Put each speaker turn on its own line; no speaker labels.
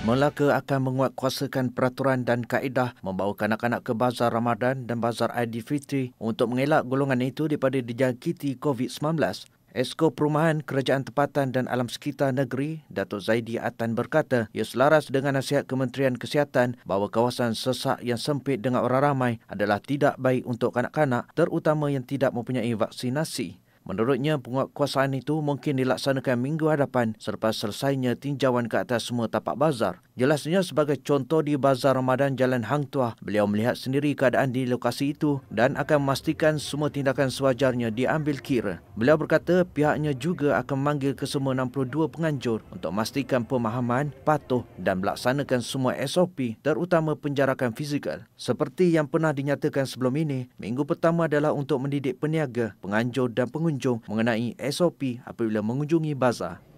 Melaka akan menguatkuasakan peraturan dan kaedah membawa kanak-kanak ke bazar Ramadan dan bazar Aidilfitri untuk mengelak golongan itu daripada dijangkiti COVID-19. Esko Perumahan Kerajaan Tempatan dan Alam Sekitar Negeri, Datuk Zaidi Atan berkata, ia selaras dengan nasihat Kementerian Kesihatan bahawa kawasan sesak yang sempit dengan orang ramai adalah tidak baik untuk kanak-kanak terutama yang tidak mempunyai vaksinasi. Menurutnya, penguatkuasaan itu mungkin dilaksanakan minggu hadapan selepas selesainya tinjauan ke atas semua tapak bazar Jelasnya sebagai contoh di Bazar Ramadan Jalan Hang Tuah, beliau melihat sendiri keadaan di lokasi itu dan akan memastikan semua tindakan sewajarnya diambil kira. Beliau berkata pihaknya juga akan memanggil ke semua 62 penganjur untuk memastikan pemahaman, patuh dan melaksanakan semua SOP terutama penjarakan fizikal. Seperti yang pernah dinyatakan sebelum ini, minggu pertama adalah untuk mendidik peniaga, penganjur dan pengunjung mengenai SOP apabila mengunjungi bazar.